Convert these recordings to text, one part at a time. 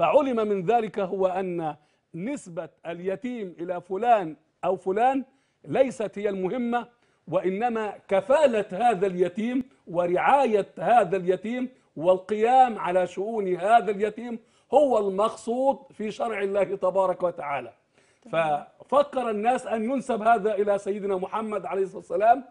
فعلم من ذلك هو أن نسبة اليتيم إلى فلان أو فلان ليست هي المهمة وإنما كفالة هذا اليتيم ورعاية هذا اليتيم والقيام على شؤون هذا اليتيم هو المقصود في شرع الله تبارك وتعالى ففكر الناس أن ينسب هذا إلى سيدنا محمد عليه الصلاة والسلام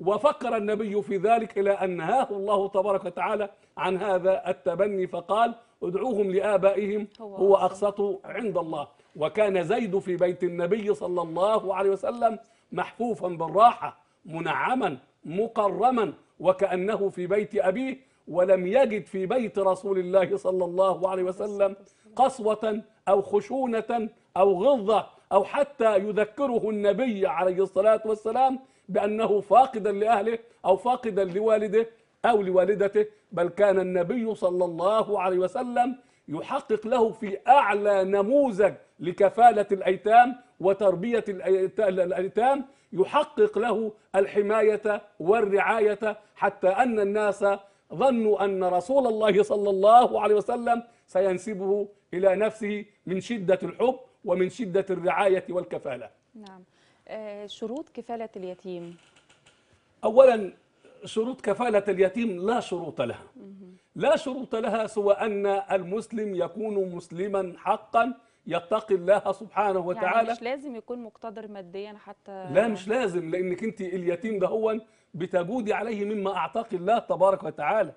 وفكر النبي في ذلك إلى أن نهاه الله تبارك وتعالى عن هذا التبني فقال ادعوهم لآبائهم هو أقسط عند الله وكان زيد في بيت النبي صلى الله عليه وسلم محفوفا بالراحة منعما مكرما وكأنه في بيت أبيه ولم يجد في بيت رسول الله صلى الله عليه وسلم قسوة أو خشونة أو غضة أو حتى يذكره النبي عليه الصلاة والسلام بأنه فاقدا لأهله أو فاقدا لوالده أو لوالدته بل كان النبي صلى الله عليه وسلم يحقق له في أعلى نموذج لكفالة الأيتام وتربية الأيتام يحقق له الحماية والرعاية حتى أن الناس ظنوا أن رسول الله صلى الله عليه وسلم سينسبه إلى نفسه من شدة الحب ومن شدة الرعاية والكفالة نعم آه، شروط كفالة اليتيم أولا شروط كفالة اليتيم لا شروط لها لا شروط لها سوى أن المسلم يكون مسلما حقا يتقي الله سبحانه يعني وتعالى يعني مش لازم يكون مقتدر ماديا حتى لا مش لازم لانك انت اليتيم ده هو بتجودي عليه مما أعطاك الله تبارك وتعالى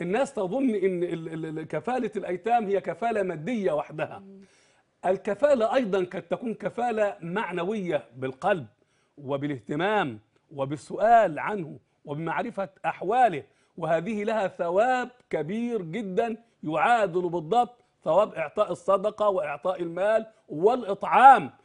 الناس تظن أن كفالة الأيتام هي كفالة مادية وحدها الكفالة أيضا قد تكون كفالة معنوية بالقلب وبالاهتمام وبالسؤال عنه وبمعرفة أحواله وهذه لها ثواب كبير جدا يعادل بالضبط ثواب إعطاء الصدقة وإعطاء المال والإطعام